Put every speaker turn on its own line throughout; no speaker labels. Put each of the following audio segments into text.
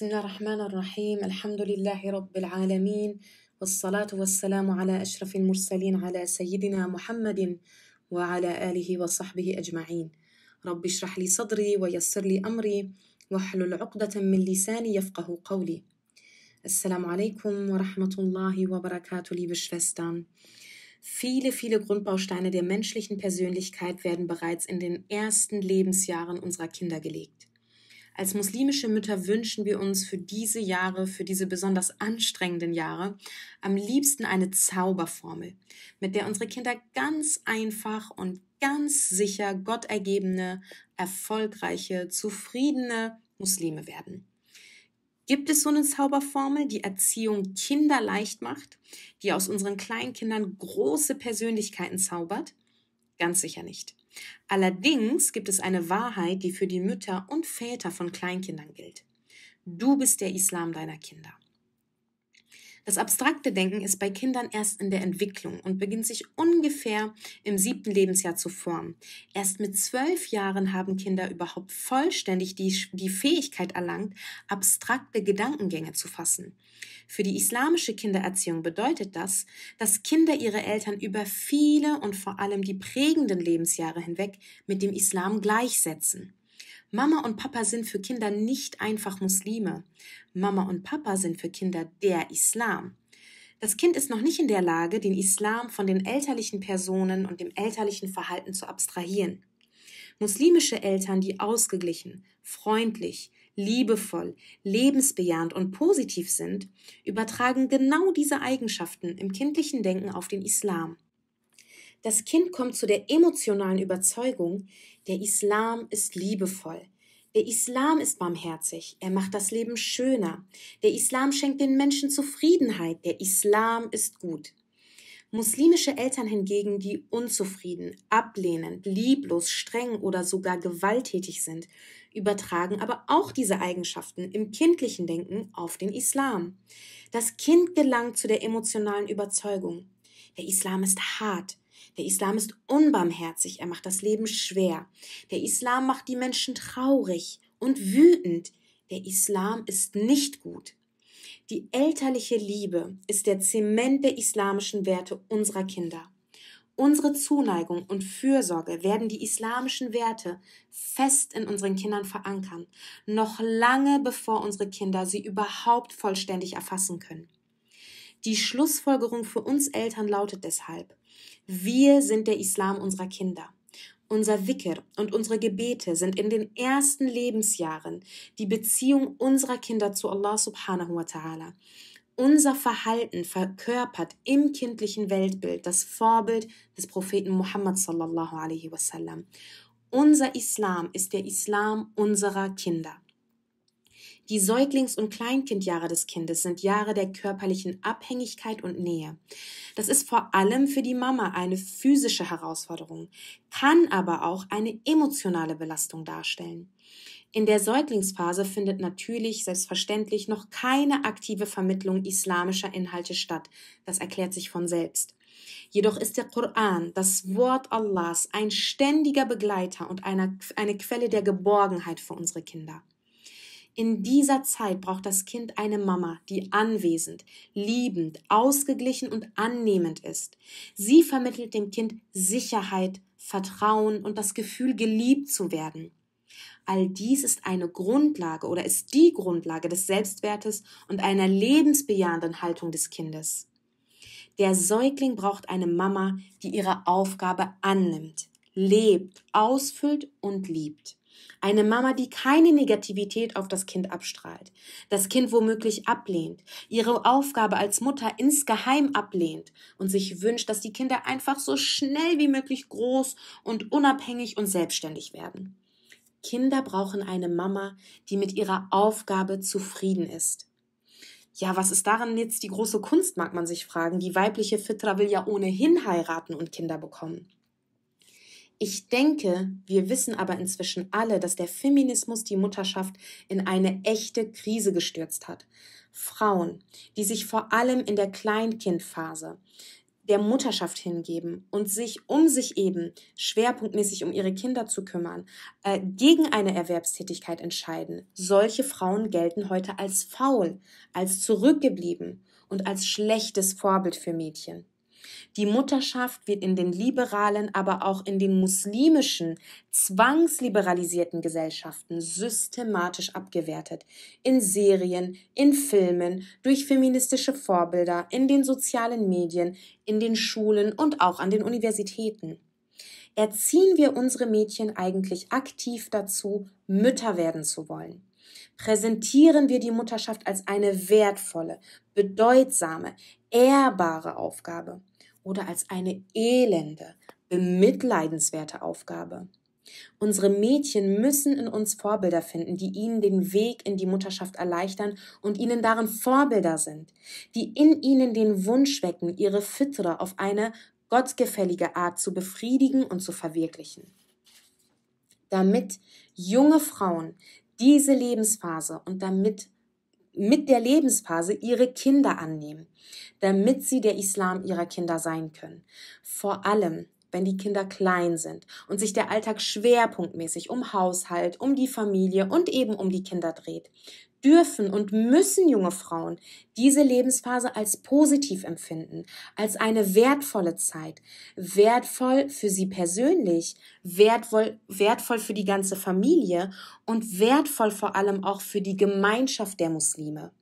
بسم الله الرحمن الرحيم الحمد لله رب العالمين والصلاة والسلام على أشرف المرسلين على سيدنا محمد وعلى آله وصحبه أجمعين رب اشرح لي صدري ويسر لي أمري واحلل عقدة من لساني يفقه قولي السلام عليكم ورحمة الله وبركاته liebe Schwestern Viele, viele Grundbausteine der menschlichen Persönlichkeit werden bereits in den ersten Lebensjahren unserer Kinder gelegt. Als muslimische Mütter wünschen wir uns für diese Jahre, für diese besonders anstrengenden Jahre, am liebsten eine Zauberformel, mit der unsere Kinder ganz einfach und ganz sicher gottergebene, erfolgreiche, zufriedene Muslime werden. Gibt es so eine Zauberformel, die Erziehung kinderleicht macht, die aus unseren Kleinkindern große Persönlichkeiten zaubert? Ganz sicher nicht. Allerdings gibt es eine Wahrheit, die für die Mütter und Väter von Kleinkindern gilt. Du bist der Islam deiner Kinder. Das abstrakte Denken ist bei Kindern erst in der Entwicklung und beginnt sich ungefähr im siebten Lebensjahr zu formen. Erst mit zwölf Jahren haben Kinder überhaupt vollständig die, die Fähigkeit erlangt, abstrakte Gedankengänge zu fassen. Für die islamische Kindererziehung bedeutet das, dass Kinder ihre Eltern über viele und vor allem die prägenden Lebensjahre hinweg mit dem Islam gleichsetzen. Mama und Papa sind für Kinder nicht einfach Muslime. Mama und Papa sind für Kinder der Islam. Das Kind ist noch nicht in der Lage, den Islam von den elterlichen Personen und dem elterlichen Verhalten zu abstrahieren. Muslimische Eltern, die ausgeglichen, freundlich, liebevoll, lebensbejahend und positiv sind, übertragen genau diese Eigenschaften im kindlichen Denken auf den Islam. Das Kind kommt zu der emotionalen Überzeugung, der Islam ist liebevoll. Der Islam ist barmherzig, er macht das Leben schöner. Der Islam schenkt den Menschen Zufriedenheit, der Islam ist gut. Muslimische Eltern hingegen, die unzufrieden, ablehnend, lieblos, streng oder sogar gewalttätig sind, übertragen aber auch diese Eigenschaften im kindlichen Denken auf den Islam. Das Kind gelangt zu der emotionalen Überzeugung, der Islam ist hart, der Islam ist unbarmherzig, er macht das Leben schwer. Der Islam macht die Menschen traurig und wütend. Der Islam ist nicht gut. Die elterliche Liebe ist der Zement der islamischen Werte unserer Kinder. Unsere Zuneigung und Fürsorge werden die islamischen Werte fest in unseren Kindern verankern, noch lange bevor unsere Kinder sie überhaupt vollständig erfassen können. Die Schlussfolgerung für uns Eltern lautet deshalb, wir sind der Islam unserer Kinder. Unser Wicker und unsere Gebete sind in den ersten Lebensjahren die Beziehung unserer Kinder zu Allah subhanahu wa ta'ala. Unser Verhalten verkörpert im kindlichen Weltbild das Vorbild des Propheten Muhammad sallallahu alaihi wasallam. Unser Islam ist der Islam unserer Kinder. Die Säuglings- und Kleinkindjahre des Kindes sind Jahre der körperlichen Abhängigkeit und Nähe. Das ist vor allem für die Mama eine physische Herausforderung, kann aber auch eine emotionale Belastung darstellen. In der Säuglingsphase findet natürlich selbstverständlich noch keine aktive Vermittlung islamischer Inhalte statt. Das erklärt sich von selbst. Jedoch ist der Koran, das Wort Allahs, ein ständiger Begleiter und eine, eine Quelle der Geborgenheit für unsere Kinder. In dieser Zeit braucht das Kind eine Mama, die anwesend, liebend, ausgeglichen und annehmend ist. Sie vermittelt dem Kind Sicherheit, Vertrauen und das Gefühl, geliebt zu werden. All dies ist eine Grundlage oder ist die Grundlage des Selbstwertes und einer lebensbejahenden Haltung des Kindes. Der Säugling braucht eine Mama, die ihre Aufgabe annimmt, lebt, ausfüllt und liebt. Eine Mama, die keine Negativität auf das Kind abstrahlt, das Kind womöglich ablehnt, ihre Aufgabe als Mutter insgeheim ablehnt und sich wünscht, dass die Kinder einfach so schnell wie möglich groß und unabhängig und selbstständig werden. Kinder brauchen eine Mama, die mit ihrer Aufgabe zufrieden ist. Ja, was ist daran jetzt die große Kunst, mag man sich fragen. Die weibliche Fitra will ja ohnehin heiraten und Kinder bekommen. Ich denke, wir wissen aber inzwischen alle, dass der Feminismus die Mutterschaft in eine echte Krise gestürzt hat. Frauen, die sich vor allem in der Kleinkindphase der Mutterschaft hingeben und sich um sich eben schwerpunktmäßig um ihre Kinder zu kümmern, äh, gegen eine Erwerbstätigkeit entscheiden. Solche Frauen gelten heute als faul, als zurückgeblieben und als schlechtes Vorbild für Mädchen. Die Mutterschaft wird in den liberalen, aber auch in den muslimischen, zwangsliberalisierten Gesellschaften systematisch abgewertet. In Serien, in Filmen, durch feministische Vorbilder, in den sozialen Medien, in den Schulen und auch an den Universitäten. Erziehen wir unsere Mädchen eigentlich aktiv dazu, Mütter werden zu wollen? präsentieren wir die Mutterschaft als eine wertvolle, bedeutsame, ehrbare Aufgabe oder als eine elende, bemitleidenswerte Aufgabe. Unsere Mädchen müssen in uns Vorbilder finden, die ihnen den Weg in die Mutterschaft erleichtern und ihnen darin Vorbilder sind, die in ihnen den Wunsch wecken, ihre Fitra auf eine gottgefällige Art zu befriedigen und zu verwirklichen. Damit junge Frauen diese Lebensphase und damit mit der Lebensphase ihre Kinder annehmen, damit sie der Islam ihrer Kinder sein können. Vor allem wenn die Kinder klein sind und sich der Alltag schwerpunktmäßig um Haushalt, um die Familie und eben um die Kinder dreht, dürfen und müssen junge Frauen diese Lebensphase als positiv empfinden, als eine wertvolle Zeit, wertvoll für sie persönlich, wertvoll, wertvoll für die ganze Familie und wertvoll vor allem auch für die Gemeinschaft der Muslime.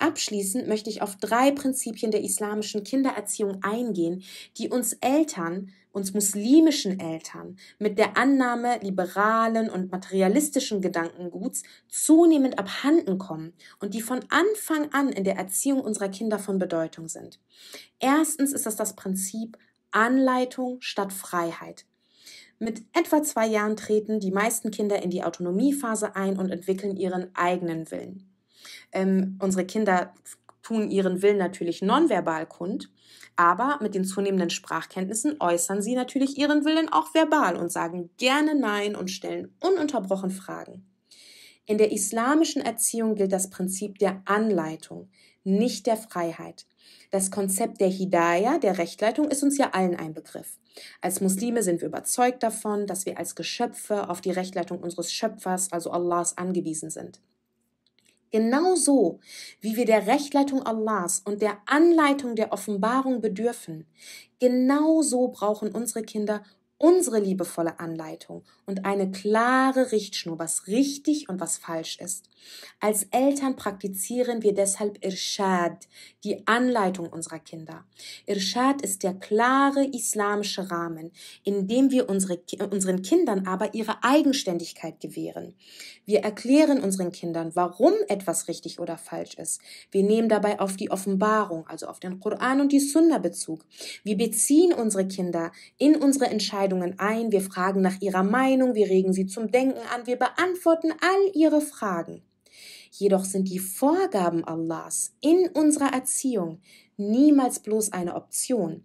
Abschließend möchte ich auf drei Prinzipien der islamischen Kindererziehung eingehen, die uns Eltern, uns muslimischen Eltern, mit der Annahme liberalen und materialistischen Gedankenguts zunehmend abhanden kommen und die von Anfang an in der Erziehung unserer Kinder von Bedeutung sind. Erstens ist das das Prinzip Anleitung statt Freiheit. Mit etwa zwei Jahren treten die meisten Kinder in die Autonomiephase ein und entwickeln ihren eigenen Willen. Ähm, unsere Kinder tun ihren Willen natürlich nonverbal kund, aber mit den zunehmenden Sprachkenntnissen äußern sie natürlich ihren Willen auch verbal und sagen gerne Nein und stellen ununterbrochen Fragen. In der islamischen Erziehung gilt das Prinzip der Anleitung, nicht der Freiheit. Das Konzept der Hidayah, der Rechtleitung, ist uns ja allen ein Begriff. Als Muslime sind wir überzeugt davon, dass wir als Geschöpfe auf die Rechtleitung unseres Schöpfers, also Allahs, angewiesen sind. Genauso wie wir der Rechtleitung Allahs und der Anleitung der Offenbarung bedürfen, genauso brauchen unsere Kinder unsere liebevolle Anleitung und eine klare Richtschnur, was richtig und was falsch ist. Als Eltern praktizieren wir deshalb Irshad, die Anleitung unserer Kinder. Irshad ist der klare islamische Rahmen, in dem wir unsere, unseren Kindern aber ihre Eigenständigkeit gewähren. Wir erklären unseren Kindern, warum etwas richtig oder falsch ist. Wir nehmen dabei auf die Offenbarung, also auf den Koran und die Sunna Bezug. Wir beziehen unsere Kinder in unsere Entscheidungen Entscheidungen ein, wir fragen nach ihrer Meinung, wir regen sie zum Denken an, wir beantworten all ihre Fragen. Jedoch sind die Vorgaben Allahs in unserer Erziehung niemals bloß eine Option.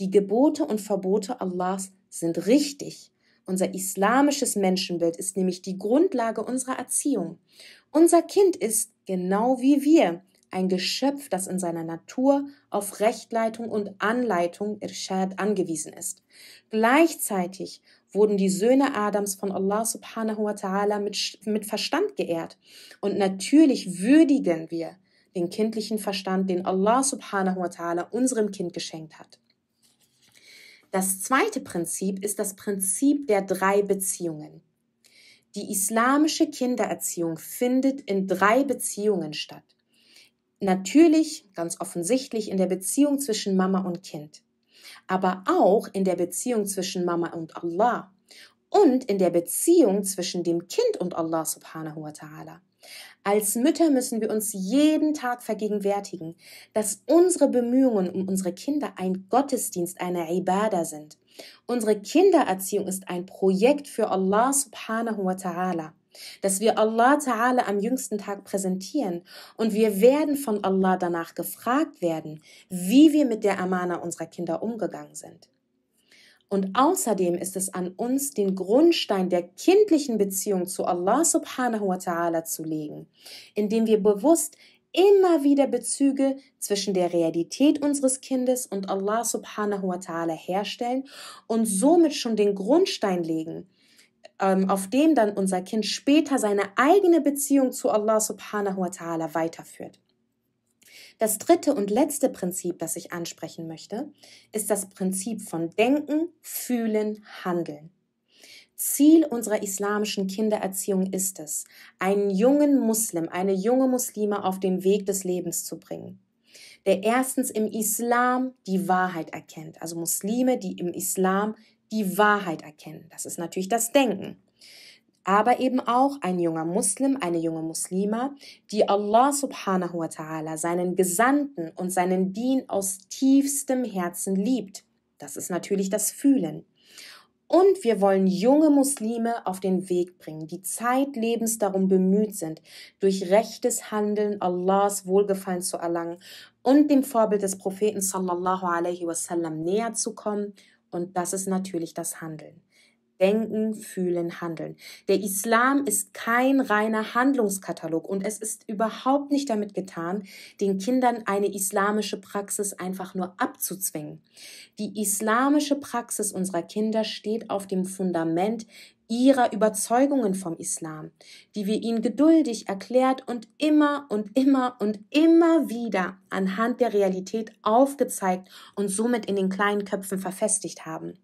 Die Gebote und Verbote Allahs sind richtig. Unser islamisches Menschenbild ist nämlich die Grundlage unserer Erziehung. Unser Kind ist, genau wie wir, ein Geschöpf, das in seiner Natur auf Rechtleitung und Anleitung Irshad angewiesen ist. Gleichzeitig wurden die Söhne Adams von Allah subhanahu wa ta'ala mit, mit Verstand geehrt. Und natürlich würdigen wir den kindlichen Verstand, den Allah subhanahu wa ta'ala unserem Kind geschenkt hat. Das zweite Prinzip ist das Prinzip der drei Beziehungen. Die islamische Kindererziehung findet in drei Beziehungen statt. Natürlich, ganz offensichtlich in der Beziehung zwischen Mama und Kind, aber auch in der Beziehung zwischen Mama und Allah und in der Beziehung zwischen dem Kind und Allah subhanahu wa ta'ala. Als Mütter müssen wir uns jeden Tag vergegenwärtigen, dass unsere Bemühungen um unsere Kinder ein Gottesdienst, eine Ibadah sind. Unsere Kindererziehung ist ein Projekt für Allah subhanahu wa ta'ala dass wir Allah Ta'ala am jüngsten Tag präsentieren und wir werden von Allah danach gefragt werden, wie wir mit der Amana unserer Kinder umgegangen sind. Und außerdem ist es an uns, den Grundstein der kindlichen Beziehung zu Allah subhanahu wa ta'ala zu legen, indem wir bewusst immer wieder Bezüge zwischen der Realität unseres Kindes und Allah subhanahu wa ta'ala herstellen und somit schon den Grundstein legen, ähm, auf dem dann unser Kind später seine eigene Beziehung zu Allah subhanahu wa ta'ala weiterführt. Das dritte und letzte Prinzip, das ich ansprechen möchte, ist das Prinzip von Denken, Fühlen, Handeln. Ziel unserer islamischen Kindererziehung ist es, einen jungen Muslim, eine junge Muslime auf den Weg des Lebens zu bringen, der erstens im Islam die Wahrheit erkennt, also Muslime, die im Islam die Wahrheit erkennen. Das ist natürlich das Denken. Aber eben auch ein junger Muslim, eine junge Muslima, die Allah subhanahu wa ta'ala, seinen Gesandten und seinen Dien aus tiefstem Herzen liebt. Das ist natürlich das Fühlen. Und wir wollen junge Muslime auf den Weg bringen, die zeitlebens darum bemüht sind, durch rechtes Handeln Allahs Wohlgefallen zu erlangen und dem Vorbild des Propheten sallallahu alaihi wasallam näher zu kommen und das ist natürlich das Handeln. Denken, fühlen, handeln. Der Islam ist kein reiner Handlungskatalog und es ist überhaupt nicht damit getan, den Kindern eine islamische Praxis einfach nur abzuzwingen. Die islamische Praxis unserer Kinder steht auf dem Fundament ihrer Überzeugungen vom Islam, die wir ihnen geduldig erklärt und immer und immer und immer wieder anhand der Realität aufgezeigt und somit in den kleinen Köpfen verfestigt haben.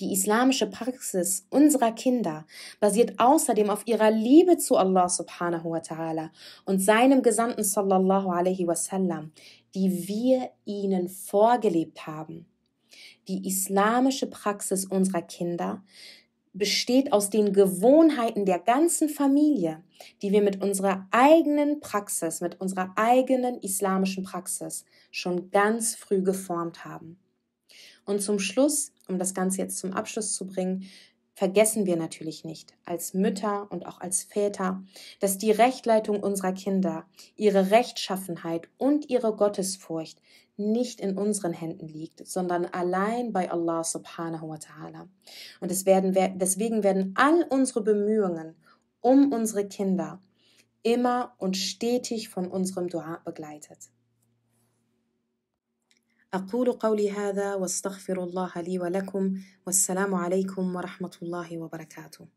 Die islamische Praxis unserer Kinder basiert außerdem auf ihrer Liebe zu Allah subhanahu wa ta'ala und seinem Gesandten sallallahu alaihi wasallam, die wir ihnen vorgelebt haben. Die islamische Praxis unserer Kinder besteht aus den Gewohnheiten der ganzen Familie, die wir mit unserer eigenen Praxis, mit unserer eigenen islamischen Praxis schon ganz früh geformt haben. Und zum Schluss, um das Ganze jetzt zum Abschluss zu bringen, vergessen wir natürlich nicht, als Mütter und auch als Väter, dass die Rechtleitung unserer Kinder, ihre Rechtschaffenheit und ihre Gottesfurcht nicht in unseren Händen liegt, sondern allein bei Allah subhanahu wa ta'ala. Und deswegen werden all unsere Bemühungen um unsere Kinder immer und stetig von unserem Dua begleitet. أقول قولي هذا وأستغفر الله لي ولكم والسلام عليكم ورحمة الله وبركاته